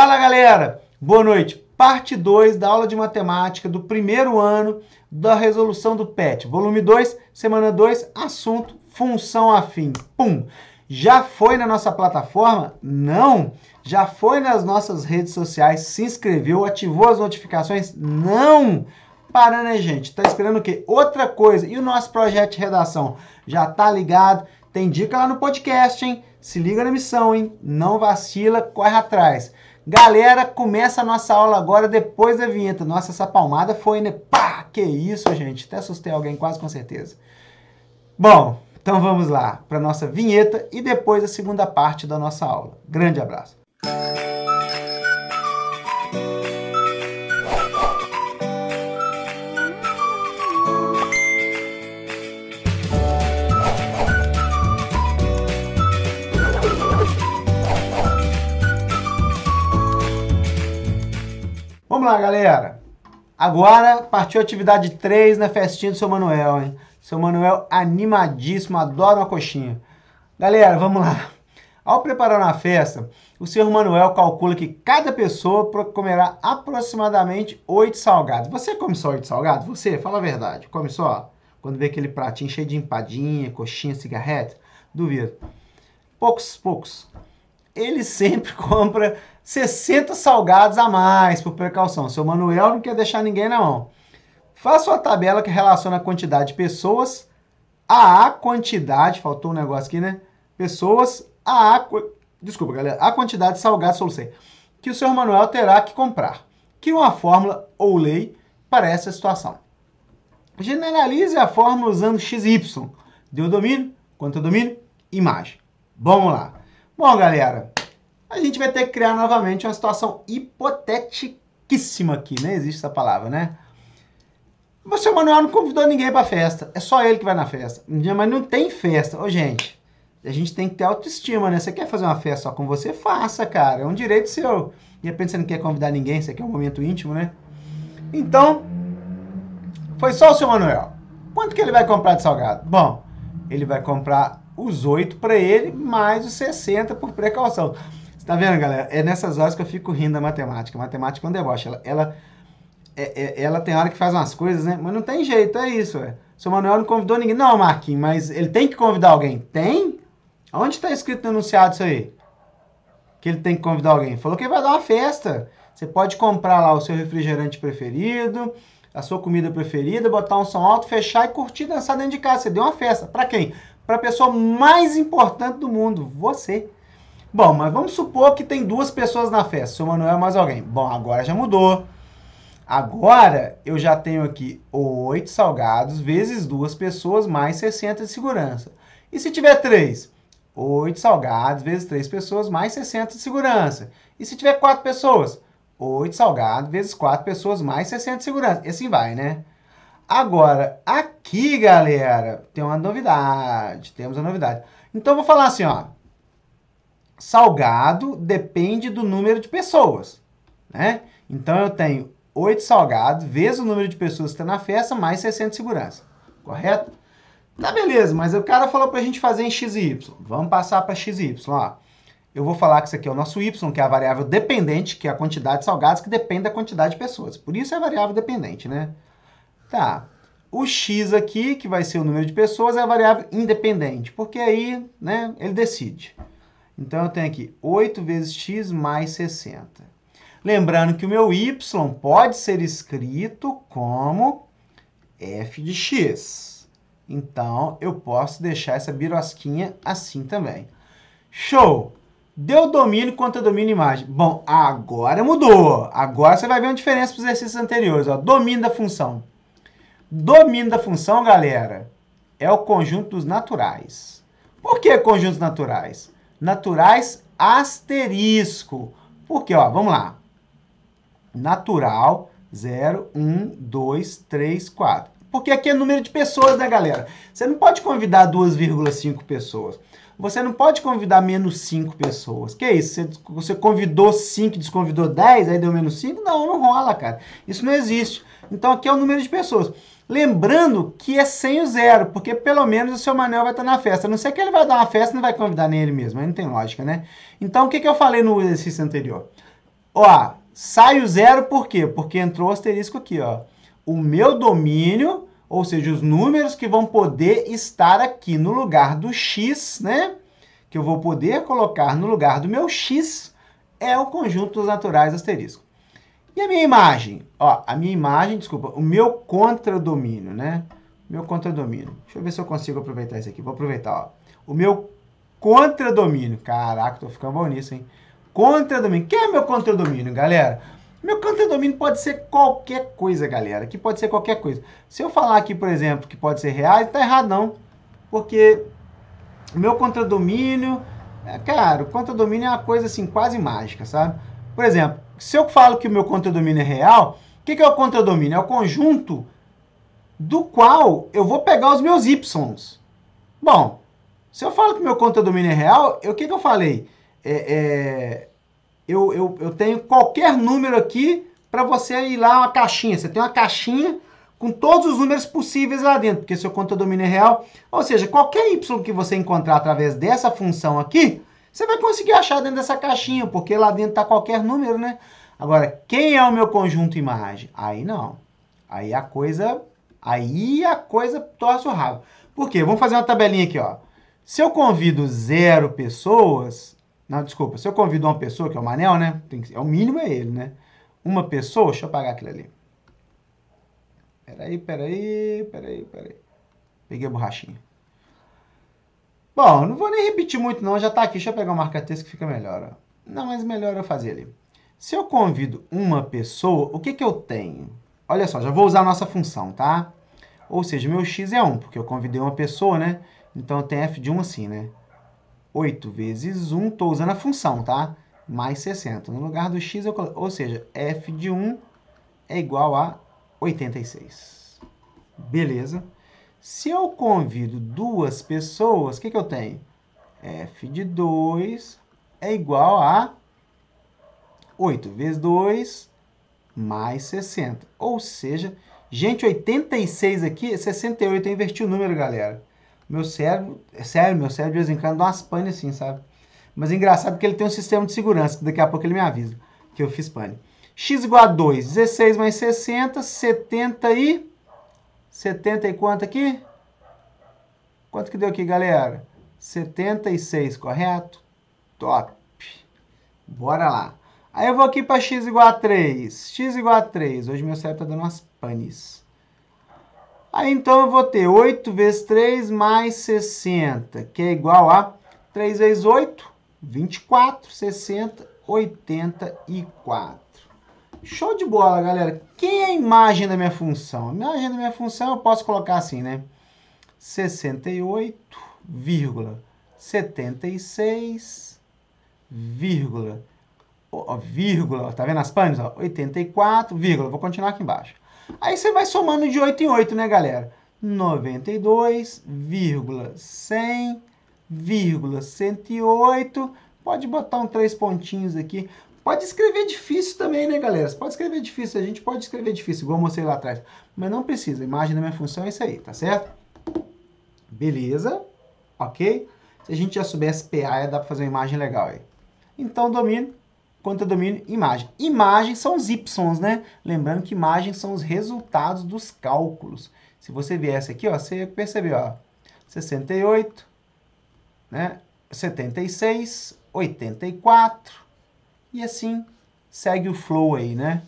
Fala galera, boa noite. Parte 2 da aula de matemática do primeiro ano da resolução do PET. Volume 2, semana 2, assunto função afim. Pum! Já foi na nossa plataforma? Não. Já foi nas nossas redes sociais? Se inscreveu? Ativou as notificações? Não. Para, né, gente? Tá esperando o quê? Outra coisa. E o nosso projeto de redação? Já tá ligado? Tem dica lá no podcast, hein? Se liga na missão, hein? Não vacila, corre atrás. Galera, começa a nossa aula agora depois da vinheta. Nossa, essa palmada foi, né? Pá! Que isso, gente. Até assustei alguém, quase com certeza. Bom, então vamos lá para nossa vinheta e depois a segunda parte da nossa aula. Grande abraço. Vamos lá, galera. Agora partiu atividade 3 na festinha do seu Manuel, hein? Seu Manuel animadíssimo, adora uma coxinha. Galera, vamos lá. Ao preparar a festa, o senhor Manuel calcula que cada pessoa comerá aproximadamente oito salgados. Você come só oito salgados? Você? Fala a verdade. Come só? Quando vê aquele pratinho cheio de empadinha, coxinha, cigarreta? Duvido. Poucos, poucos. Ele sempre compra 60 salgados a mais por precaução. Seu Manuel não quer deixar ninguém na mão. Faça uma tabela que relaciona a quantidade de pessoas à quantidade, faltou um negócio aqui, né? Pessoas à desculpa, galera, a quantidade de salgados solucei que o seu Manuel terá que comprar. Que uma fórmula ou lei para essa situação. Generalize a fórmula usando XY. Deu domínio, contra domínio, imagem. Vamos lá. Bom, galera, a gente vai ter que criar novamente uma situação hipoteticíssima aqui, né? Existe essa palavra, né? O seu Manuel não convidou ninguém para festa, é só ele que vai na festa. Mas não tem festa. Ô, gente, a gente tem que ter autoestima, né? Você quer fazer uma festa só com você? Faça, cara. É um direito seu. De repente você não quer convidar ninguém, isso aqui é um momento íntimo, né? Então, foi só o seu Manuel. Quanto que ele vai comprar de salgado? Bom, ele vai comprar os 8 para ele, mais os 60 por precaução tá vendo, galera? É nessas horas que eu fico rindo da matemática. A matemática é um deboche. Ela, ela, é, é, ela tem hora que faz umas coisas, né? Mas não tem jeito, é isso. O seu Manuel não convidou ninguém. Não, Marquinhos, mas ele tem que convidar alguém. Tem? Onde está escrito no enunciado isso aí? Que ele tem que convidar alguém. Falou que vai dar uma festa. Você pode comprar lá o seu refrigerante preferido, a sua comida preferida, botar um som alto, fechar e curtir dançar dentro de casa. Você deu uma festa. Para quem? Para a pessoa mais importante do mundo, você. Bom, mas vamos supor que tem duas pessoas na festa, seu Manuel mais alguém. Bom, agora já mudou. Agora eu já tenho aqui oito salgados vezes duas pessoas mais 60 de segurança. E se tiver três? Oito salgados vezes três pessoas mais 60 de segurança. E se tiver quatro pessoas? Oito salgados vezes quatro pessoas mais 60 de segurança. E assim vai, né? Agora, aqui, galera, tem uma novidade. Temos uma novidade. Então, eu vou falar assim, ó salgado depende do número de pessoas, né? Então eu tenho 8 salgados vezes o número de pessoas que está na festa mais 60 de segurança, correto? Tá beleza, mas o cara falou para a gente fazer em x e y. Vamos passar para x e y, ó. Eu vou falar que isso aqui é o nosso y, que é a variável dependente, que é a quantidade de salgados que depende da quantidade de pessoas. Por isso é a variável dependente, né? Tá. O x aqui, que vai ser o número de pessoas, é a variável independente, porque aí, né, ele decide. Então eu tenho aqui 8 vezes x mais 60. Lembrando que o meu y pode ser escrito como f de x. Então eu posso deixar essa birosquinha assim também. Show! Deu domínio contra domínio imagem. Bom, agora mudou. Agora você vai ver uma diferença para os exercícios anteriores. Ó. Domínio da função. Domínio da função, galera, é o conjunto dos naturais. Por que conjuntos naturais? naturais asterisco. Porque, ó, vamos lá. Natural 0, 1, 2, 3, 4. Porque aqui é número de pessoas, né, galera? Você não pode convidar 2,5 pessoas. Você não pode convidar menos 5 pessoas. Que isso? Você convidou 5, desconvidou 10, aí deu menos 5? Não, não rola, cara. Isso não existe. Então aqui é o número de pessoas. Lembrando que é sem o zero, porque pelo menos o seu Manel vai estar na festa. A não ser que ele vai dar uma festa não vai convidar nem ele mesmo. Aí não tem lógica, né? Então, o que, que eu falei no exercício anterior? Ó, sai o zero por quê? Porque entrou o asterisco aqui, ó. O meu domínio, ou seja, os números que vão poder estar aqui no lugar do x, né? Que eu vou poder colocar no lugar do meu x, é o conjunto dos naturais asterisco. E a minha imagem? Ó, a minha imagem, desculpa, o meu contradomínio, né? Meu contradomínio. Deixa eu ver se eu consigo aproveitar isso aqui. Vou aproveitar, ó. O meu contradomínio. Caraca, tô ficando bom nisso, hein? Contradomínio. Quem é meu contradomínio, galera? Meu contradomínio pode ser qualquer coisa, galera. Que pode ser qualquer coisa. Se eu falar aqui, por exemplo, que pode ser reais, tá errado não. Porque meu contradomínio, é, cara, o contradomínio é uma coisa assim quase mágica, sabe? Por exemplo, se eu falo que o meu contradomínio é real, o que, que é o contradomínio? É o conjunto do qual eu vou pegar os meus y's. Bom, se eu falo que o meu contradomínio é real, o que, que eu falei? É, é, eu, eu, eu tenho qualquer número aqui para você ir lá uma caixinha. Você tem uma caixinha com todos os números possíveis lá dentro, porque seu contradomínio é real. Ou seja, qualquer y que você encontrar através dessa função aqui, você vai conseguir achar dentro dessa caixinha, porque lá dentro tá qualquer número, né? Agora, quem é o meu conjunto imagem? Aí não. Aí a coisa, aí a coisa torce o rabo. Por quê? Vamos fazer uma tabelinha aqui, ó. Se eu convido zero pessoas, não, desculpa, se eu convido uma pessoa, que é o Manel, né? Tem que, é o mínimo é ele, né? Uma pessoa, deixa eu apagar aquilo ali. Peraí, peraí, peraí, peraí. Peguei a borrachinha. Bom, não vou nem repetir muito não, já está aqui. Deixa eu pegar o marca-texto que fica melhor. Ó. Não, mas melhor eu fazer ali. Se eu convido uma pessoa, o que, que eu tenho? Olha só, já vou usar a nossa função, tá? Ou seja, meu x é 1, porque eu convidei uma pessoa, né? Então eu tenho f de 1 assim, né? 8 vezes 1, estou usando a função, tá? Mais 60. No lugar do x, eu colo... ou seja, f de 1 é igual a 86. Beleza? Se eu convido duas pessoas, o que, que eu tenho? f de 2 é igual a 8 vezes 2 mais 60. Ou seja, gente, 86 aqui, 68, eu inverti o número, galera. Meu cérebro, é sério, meu cérebro de vez em quando dá umas pane assim, sabe? Mas é engraçado que ele tem um sistema de segurança, que daqui a pouco ele me avisa que eu fiz pane. x igual a 2, 16 mais 60, 70 e... 70 e quanto aqui? Quanto que deu aqui, galera? 76, correto? Top. Bora lá. Aí eu vou aqui para x igual a 3. x igual a 3. Hoje meu cérebro está dando umas panes. Aí então eu vou ter 8 vezes 3 mais 60, que é igual a 3 vezes 8, 24, 60, 84. Show de bola, galera. Quem é a imagem da minha função? A imagem da minha função eu posso colocar assim, né? 68,76, vírgula, vírgula, tá vendo as panes? 84, vírgula, vou continuar aqui embaixo. Aí você vai somando de 8 em 8, né, galera? 92,100,108. Pode botar um três pontinhos aqui. Pode escrever difícil também, né, galera? Você pode escrever difícil, a gente pode escrever difícil, igual eu mostrei lá atrás. Mas não precisa, a imagem da minha função é isso aí, tá certo? Beleza, ok? Se a gente já soubesse PA, dá para fazer uma imagem legal aí. Então, domínio, conta domínio, imagem. Imagem são os Y, né? Lembrando que imagens são os resultados dos cálculos. Se você viesse aqui, ó, você percebeu, ó, 68, né? 76, 84, e assim segue o flow aí, né?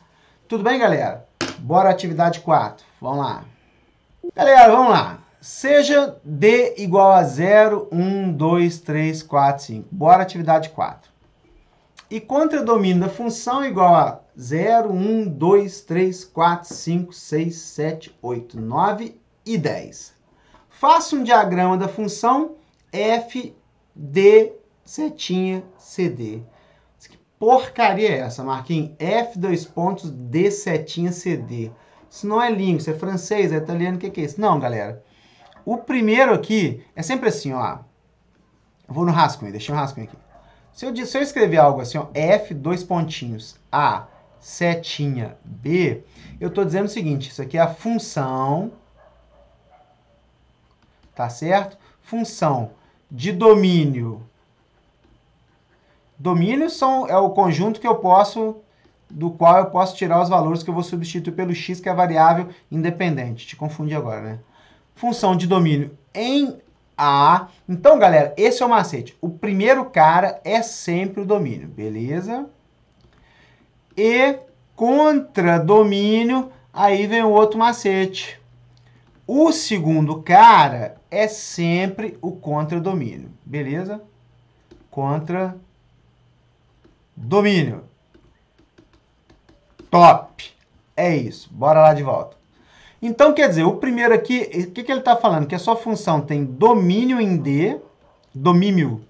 Tudo bem, galera? Bora atividade 4. Vamos lá. Galera, vamos lá. Seja D igual a 0, 1, 2, 3, 4, 5. Bora atividade 4. E contra domínio da função igual a 0, 1, 2, 3, 4, 5, 6, 7, 8, 9 e 10. Faça um diagrama da função f, d, setinha, cd porcaria é essa, Marquinhos? F dois pontos D setinha CD. Isso não é língua, isso é francês, é italiano, o que, que é isso? Não, galera. O primeiro aqui é sempre assim, ó. vou no rascunho, deixe um rascunho aqui. Se eu, se eu escrever algo assim, ó, F dois pontinhos A setinha B, eu estou dizendo o seguinte, isso aqui é a função, tá certo? Função de domínio domínio são, é o conjunto que eu posso do qual eu posso tirar os valores que eu vou substituir pelo x, que é variável independente. Te confundi agora, né? Função de domínio em A. Então, galera, esse é o macete. O primeiro cara é sempre o domínio, beleza? E contra domínio, aí vem o outro macete. O segundo cara é sempre o contra domínio, beleza? Contra domínio domínio. Top. É isso. Bora lá de volta. Então, quer dizer, o primeiro aqui, o que, que ele está falando? Que a sua função tem domínio em D, domínio.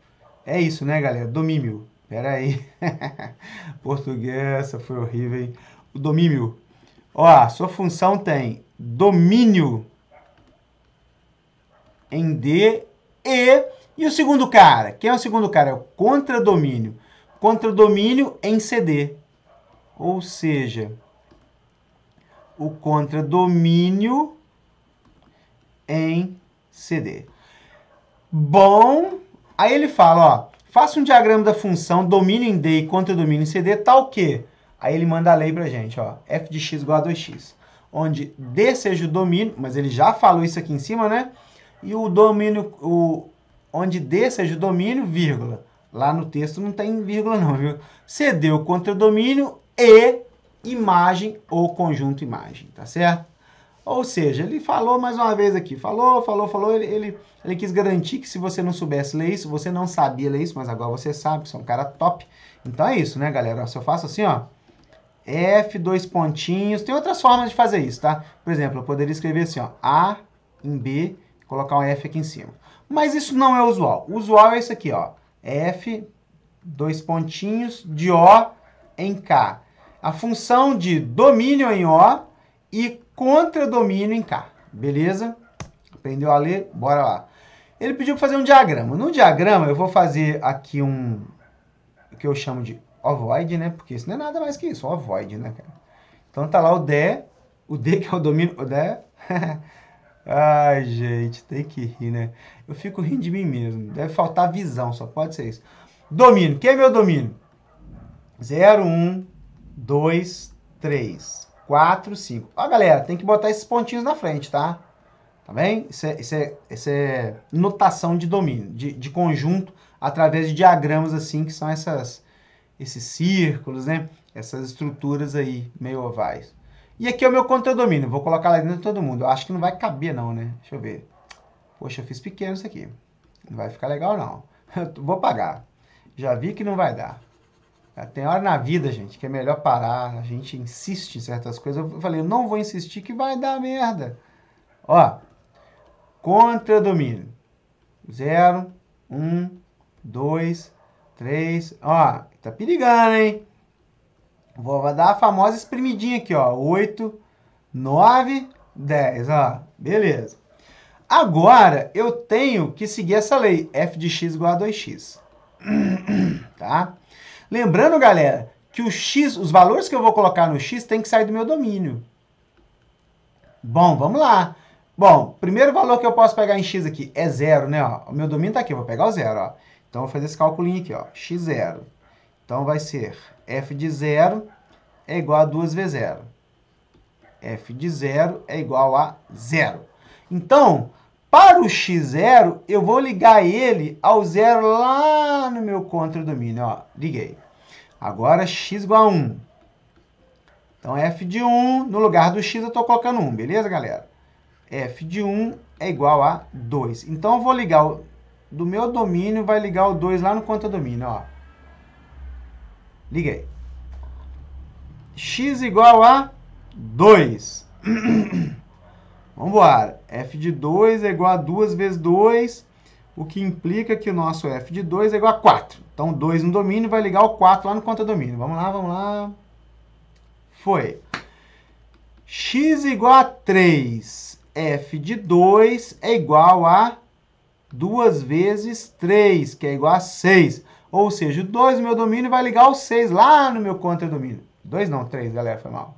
É isso, né, galera? Domínio. Pera aí. Português, essa foi horrível, hein? O domínio. Ó, a sua função tem domínio em D e... E o segundo cara? Quem é o segundo cara? É o contradomínio contra o domínio em CD. Ou seja, o contradomínio em CD. Bom, aí ele fala, ó, faça um diagrama da função domínio em D e contra-domínio em CD tal tá que... Aí ele manda a lei pra gente, ó, f de x igual a 2x, onde D seja o domínio, mas ele já falou isso aqui em cima, né? E o domínio, o, onde D seja o domínio, vírgula, Lá no texto não tem vírgula não, viu? Cedeu contra o domínio e imagem ou conjunto imagem, tá certo? Ou seja, ele falou mais uma vez aqui, falou, falou, falou, ele, ele, ele, quis garantir que se você não soubesse ler isso, você não sabia ler isso, mas agora você sabe, você é um cara top. Então é isso, né, galera? Se eu faço assim, ó, F, dois pontinhos, tem outras formas de fazer isso, tá? Por exemplo, eu poderia escrever assim, ó, A em B, colocar um F aqui em cima. Mas isso não é usual. O usual é isso aqui, ó, f, dois pontinhos, de O em K. A função de domínio em O e contradomínio em K. Beleza? Aprendeu a ler? Bora lá. Ele pediu para fazer um diagrama. No diagrama, eu vou fazer aqui um o que eu chamo de ovoid, né? Porque isso não é nada mais que isso, ovoid, né, Então tá lá o D, o D que é o domínio, o D é Ai, gente, tem que rir, né? Eu fico rindo de mim mesmo. Deve faltar visão, só pode ser isso. Domínio. Quem é meu domínio? 0, 1, 2, 3, 4, 5. Ó, galera, tem que botar esses pontinhos na frente, tá? Tá bem? Isso é, isso é, isso é notação de domínio, de, de conjunto, através de diagramas assim, que são essas, esses círculos, né? Essas estruturas aí, meio ovais. E aqui é o meu contra-domínio. Vou colocar lá dentro todo mundo. Acho que não vai caber não, né? Deixa eu ver. Poxa, eu fiz pequeno isso aqui. Não vai ficar legal não. Eu vou pagar. Já vi que não vai dar. Tem hora na vida, gente, que é melhor parar. A gente insiste em certas coisas. Eu falei, eu não vou insistir que vai dar merda. Ó, contra-domínio. 0, 1, 2, 3. Ó, tá perigando, hein? Vou, dar a famosa espremidinha aqui, ó. 8, 9, 10, ó. Beleza. Agora, eu tenho que seguir essa lei. F de x igual a 2x. Tá? Lembrando, galera, que o x, os valores que eu vou colocar no x tem que sair do meu domínio. Bom, vamos lá. Bom, primeiro valor que eu posso pegar em x aqui é zero, né? Ó, o meu domínio está aqui, eu vou pegar o zero, ó. Então, vou fazer esse calculinho aqui, ó. x zero então, vai ser f de zero é igual a 2 vezes 0. f de zero é igual a 0. Então, para o x0, eu vou ligar ele ao zero lá no meu contradomínio. Ó, liguei. Agora, x igual a 1. Então, f de 1, no lugar do x eu estou colocando 1, beleza, galera? f de 1 é igual a 2. Então, eu vou ligar o, do meu domínio, vai ligar o 2 lá no contradomínio, ó. Liguei. X igual a 2. Vamos embora. F de 2 é igual a 2 vezes 2, o que implica que o nosso F de 2 é igual a 4. Então, 2 no domínio vai ligar o 4 lá no contradomínio. Vamos lá, vamos lá. Foi. X igual a 3. F de 2 é igual a 2 vezes 3, que é igual a 6. Ou seja, o 2 no meu domínio vai ligar o 6 lá no meu contra-domínio. 2 não, 3, galera, foi mal.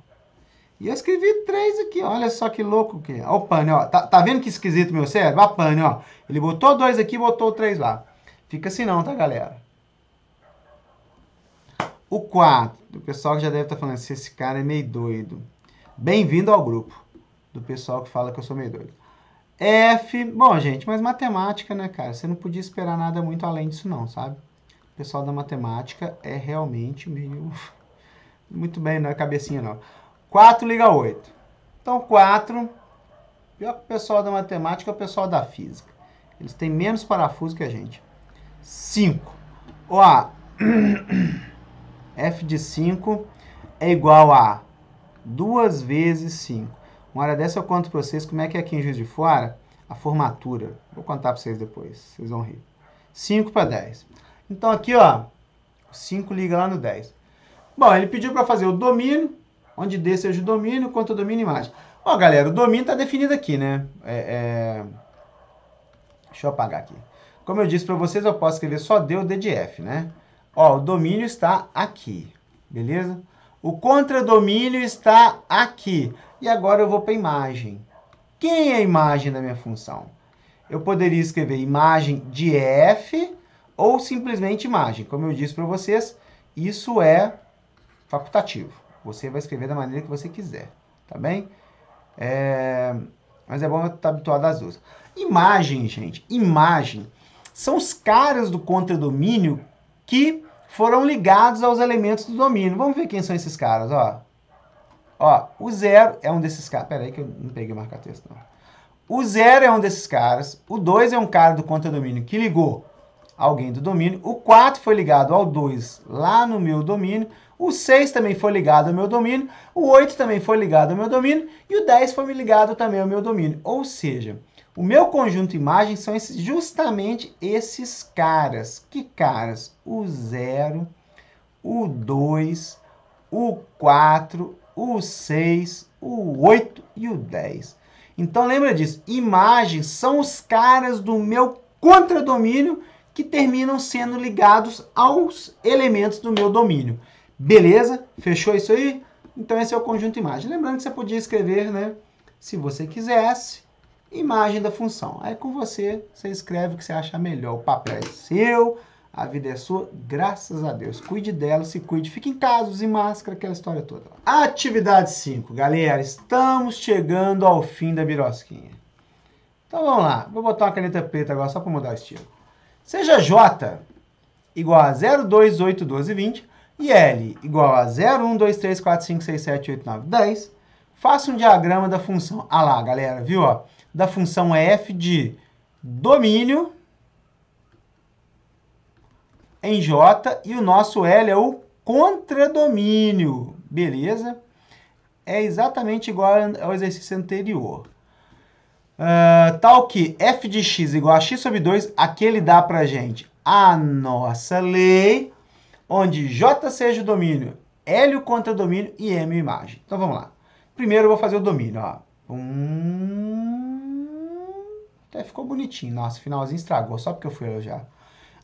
E eu escrevi 3 aqui, olha só que louco que é. Olha o pane, ó. Tá, tá vendo que esquisito meu cérebro? Olha a pane, ó. Ele botou 2 aqui e botou 3 lá. Fica assim não, tá, galera? O 4, do pessoal que já deve estar tá falando assim, esse cara é meio doido. Bem-vindo ao grupo do pessoal que fala que eu sou meio doido. F, bom, gente, mas matemática, né, cara? Você não podia esperar nada muito além disso não, sabe? O pessoal da matemática é realmente meio. Muito bem não é cabecinha, não. 4 liga 8. Então, 4. Pior que o pessoal da matemática é o pessoal da física. Eles têm menos parafuso que a gente. 5. Ó, f de 5 é igual a 2 vezes 5. Uma hora dessa eu conto para vocês como é que é aqui em Juiz de Fora a formatura. Vou contar para vocês depois, vocês vão rir. 5 para 10. Então aqui, ó, 5 liga lá no 10. Bom, ele pediu para fazer o domínio, onde D seja o domínio, quanto o domínio e Ó, galera, o domínio está definido aqui, né? É, é... Deixa eu apagar aqui. Como eu disse para vocês, eu posso escrever só D ou D de F, né? Ó, o domínio está aqui, beleza? O contradomínio está aqui. E agora eu vou para a imagem. Quem é a imagem da minha função? Eu poderia escrever imagem de F ou simplesmente imagem. Como eu disse para vocês, isso é facultativo. Você vai escrever da maneira que você quiser, tá bem? É... Mas é bom estar habituado às duas. Imagem, gente, imagem são os caras do contradomínio que foram ligados aos elementos do domínio. Vamos ver quem são esses caras, ó. Ó, o zero é um desses caras. Pera aí que eu não peguei marca texto, não. O zero é um desses caras. O dois é um cara do contradomínio que ligou alguém do domínio. O 4 foi ligado ao 2 lá no meu domínio. O 6 também foi ligado ao meu domínio. O 8 também foi ligado ao meu domínio. E o 10 foi ligado também ao meu domínio. Ou seja, o meu conjunto imagens são esses, justamente esses caras. Que caras? O 0, o 2, o 4, o 6, o 8 e o 10. Então lembra disso, imagens são os caras do meu contradomínio que terminam sendo ligados aos elementos do meu domínio. Beleza? Fechou isso aí? Então esse é o conjunto imagem. Lembrando que você podia escrever, né, se você quisesse, imagem da função. Aí com você, você escreve o que você acha melhor. O papel é seu, a vida é sua, graças a Deus. Cuide dela, se cuide, fique em casa, use máscara, aquela história toda. Atividade 5, galera, estamos chegando ao fim da birosquinha. Então vamos lá, vou botar uma caneta preta agora só para mudar o estilo seja J igual a 0,28220 e L igual a 0,12345678910, faça um diagrama da função, ah lá, galera, viu? Ó, da função f de domínio em J e o nosso L é o contradomínio, beleza? É exatamente igual ao exercício anterior. Uh, ah, tal que f de x igual a x sobre 2, aquele dá para gente a nossa lei, onde j seja o domínio, L o contradomínio e M imagem. Então vamos lá. Primeiro eu vou fazer o domínio. Ó. Hum, até ficou bonitinho. Nossa, finalzinho estragou, só porque eu fui já.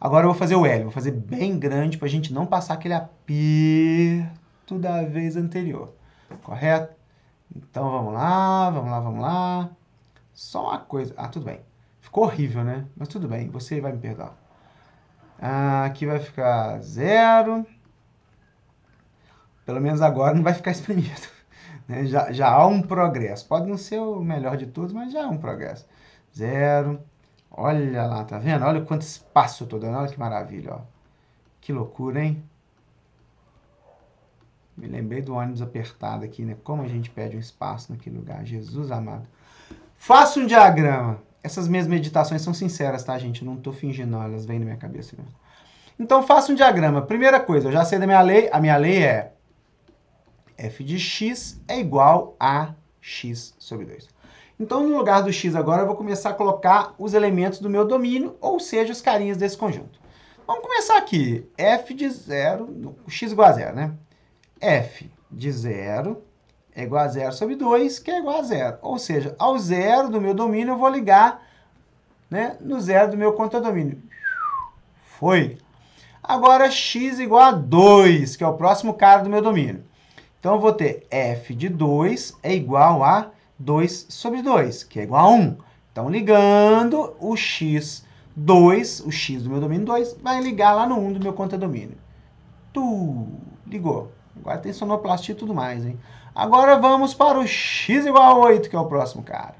Agora eu vou fazer o L, vou fazer bem grande para a gente não passar aquele aperto da vez anterior. Correto? Então vamos lá, vamos lá, vamos lá. Só uma coisa. Ah, tudo bem. Ficou horrível, né? Mas tudo bem, você vai me perdoar. Ah, aqui vai ficar zero. Pelo menos agora não vai ficar espremido. Né? Já, já há um progresso. Pode não ser o melhor de todos, mas já há um progresso. Zero. Olha lá, tá vendo? Olha quanto espaço eu tô dando. Olha que maravilha, ó. Que loucura, hein? Me lembrei do ônibus apertado aqui, né? Como a gente pede um espaço naquele lugar. Jesus amado. Faça um diagrama. Essas minhas meditações são sinceras, tá, gente? Eu não estou fingindo, não. Elas vêm na minha cabeça mesmo. Então, faça um diagrama. Primeira coisa, eu já sei da minha lei. A minha lei é f de x é igual a x sobre 2. Então, no lugar do x agora, eu vou começar a colocar os elementos do meu domínio, ou seja, os carinhas desse conjunto. Vamos começar aqui. f de 0, x igual a 0, né? f de 0 é igual a zero sobre 2, que é igual a zero. Ou seja, ao zero do meu domínio, eu vou ligar né, no zero do meu contradomínio. Foi. Agora, x igual a 2, que é o próximo cara do meu domínio. Então, eu vou ter f de 2 é igual a 2 sobre 2, que é igual a 1. Então, ligando o x 2, o x do meu domínio 2, vai ligar lá no 1 do meu contradomínio. Tu ligou. Agora tem sonoplastia e tudo mais, hein? Agora vamos para o x igual a 8, que é o próximo cara.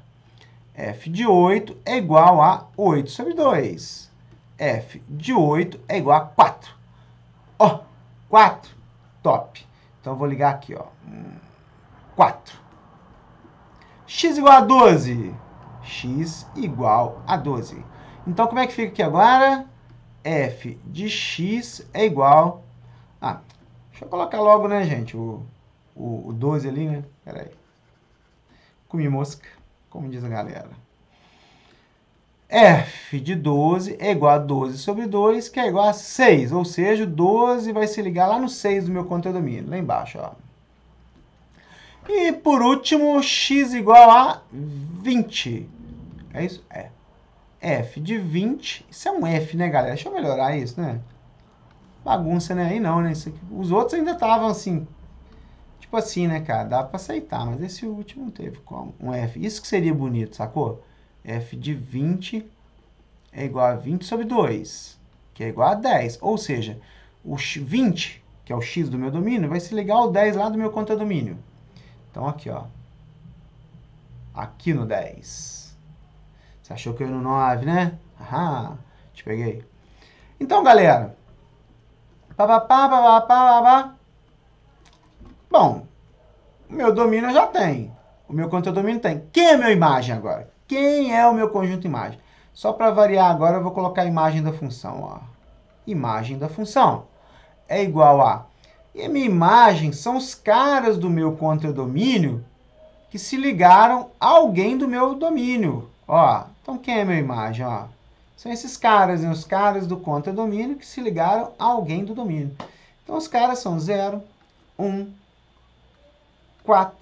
f de 8 é igual a 8 sobre 2. f de 8 é igual a 4. Ó, 4. Top. Então, vou ligar aqui, ó. 4. Hum, x igual a 12. x igual a 12. Então, como é que fica aqui agora? f de x é igual a... Deixa eu colocar logo, né, gente, o o, o 12 ali, né? Peraí. Comi mosca, como diz a galera. F de 12 é igual a 12 sobre 2, que é igual a 6. Ou seja, 12 vai se ligar lá no 6 do meu domínio, lá embaixo. Ó. E por último, x igual a 20. É isso? É. F de 20. Isso é um F, né, galera? Deixa eu melhorar isso, né? Bagunça, né? Aí não, né? Isso aqui, os outros ainda estavam assim, Tipo assim, né, cara? Dá pra aceitar, mas esse último não teve como. Um F. Isso que seria bonito, sacou? F de 20 é igual a 20 sobre 2, que é igual a 10. Ou seja, o 20, que é o x do meu domínio, vai se ligar ao 10 lá do meu contradomínio. Então, aqui, ó. Aqui no 10. Você achou que eu ia no 9, né? Aham, te peguei. Então, galera. Pá, pá, pá, pá, pá, pá, pá. Bom, o meu domínio eu já tem O meu conteúdo domínio tem. Quem é a minha imagem agora? Quem é o meu conjunto imagem? Só para variar agora, eu vou colocar a imagem da função. Ó. Imagem da função é igual a... E a minha imagem são os caras do meu contradomínio domínio que se ligaram a alguém do meu domínio. Ó, então quem é a minha imagem? Ó, são esses caras, né? os caras do contradomínio domínio que se ligaram a alguém do domínio. Então os caras são 0, 1, um, 4,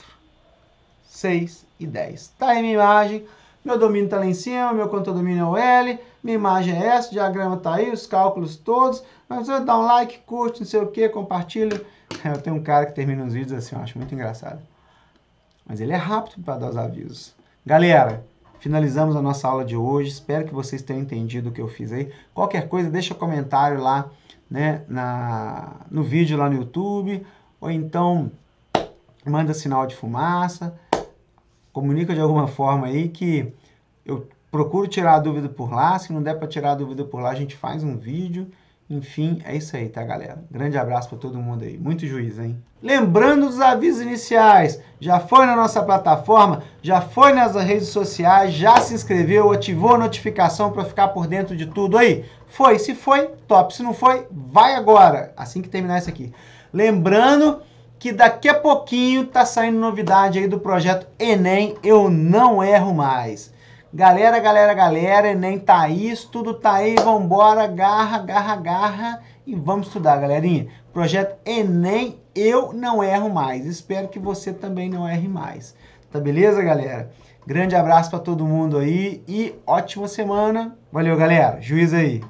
6 e 10. Tá aí minha imagem. Meu domínio está lá em cima, meu condomínio é o L, minha imagem é essa, o diagrama está aí, os cálculos todos. Mas eu dá um like, curte, não sei o que, compartilha. Eu tenho um cara que termina os vídeos assim, eu acho muito engraçado. Mas ele é rápido para dar os avisos. Galera, finalizamos a nossa aula de hoje. Espero que vocês tenham entendido o que eu fiz aí. Qualquer coisa, deixa um comentário lá né, na, no vídeo lá no YouTube. Ou então manda sinal de fumaça, comunica de alguma forma aí que eu procuro tirar a dúvida por lá, se não der para tirar a dúvida por lá, a gente faz um vídeo. Enfim, é isso aí, tá, galera? Grande abraço para todo mundo aí. Muito juízo, hein? Lembrando dos avisos iniciais, já foi na nossa plataforma, já foi nas redes sociais, já se inscreveu, ativou a notificação para ficar por dentro de tudo aí? Foi, se foi, top, se não foi, vai agora, assim que terminar isso aqui. Lembrando que daqui a pouquinho tá saindo novidade aí do projeto Enem Eu Não Erro Mais. Galera, galera, galera, Enem tá aí, tudo tá aí, vambora, garra, garra, garra e vamos estudar, galerinha. Projeto Enem Eu Não Erro Mais. Espero que você também não erre mais. Tá beleza, galera? Grande abraço para todo mundo aí e ótima semana. Valeu, galera. Juiz aí.